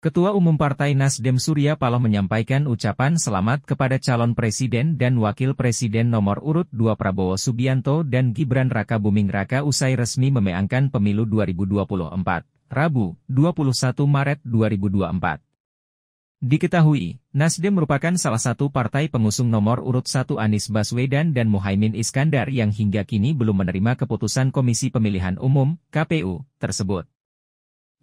Ketua Umum Partai Nasdem Surya Paloh menyampaikan ucapan selamat kepada calon presiden dan wakil presiden nomor urut 2 Prabowo Subianto dan Gibran Raka Buming Raka usai resmi memeangkan pemilu 2024, Rabu, 21 Maret 2024. Diketahui, Nasdem merupakan salah satu partai pengusung nomor urut 1 Anies Baswedan dan Muhaimin Iskandar yang hingga kini belum menerima keputusan Komisi Pemilihan Umum, KPU, tersebut.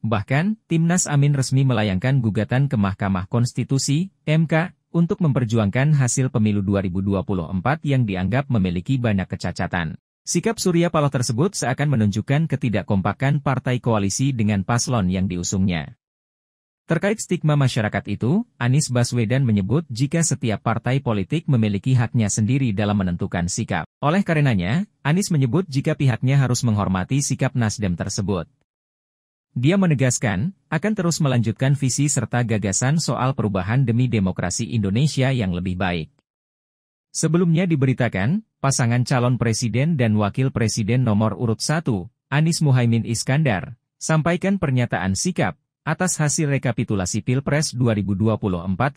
Bahkan, Timnas Amin resmi melayangkan gugatan ke Mahkamah Konstitusi, MK, untuk memperjuangkan hasil pemilu 2024 yang dianggap memiliki banyak kecacatan. Sikap Surya Paloh tersebut seakan menunjukkan ketidakkompakan partai koalisi dengan paslon yang diusungnya. Terkait stigma masyarakat itu, Anies Baswedan menyebut jika setiap partai politik memiliki haknya sendiri dalam menentukan sikap. Oleh karenanya, Anies menyebut jika pihaknya harus menghormati sikap Nasdem tersebut. Dia menegaskan, akan terus melanjutkan visi serta gagasan soal perubahan demi demokrasi Indonesia yang lebih baik. Sebelumnya diberitakan, pasangan calon presiden dan wakil presiden nomor urut 1, Anies Muhaimin Iskandar, sampaikan pernyataan sikap atas hasil rekapitulasi Pilpres 2024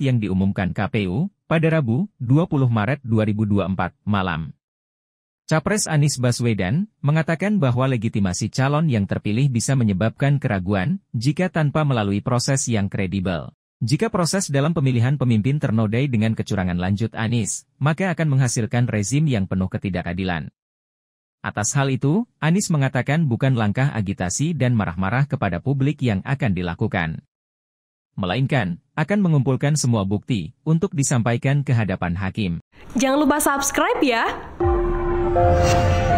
yang diumumkan KPU pada Rabu, 20 Maret 2024 malam. Capres Anies Baswedan mengatakan bahwa legitimasi calon yang terpilih bisa menyebabkan keraguan jika tanpa melalui proses yang kredibel. Jika proses dalam pemilihan pemimpin ternodai dengan kecurangan lanjut Anies, maka akan menghasilkan rezim yang penuh ketidakadilan. Atas hal itu, Anies mengatakan bukan langkah agitasi dan marah-marah kepada publik yang akan dilakukan. Melainkan, akan mengumpulkan semua bukti untuk disampaikan ke hadapan hakim. Jangan lupa subscribe ya! Thank you.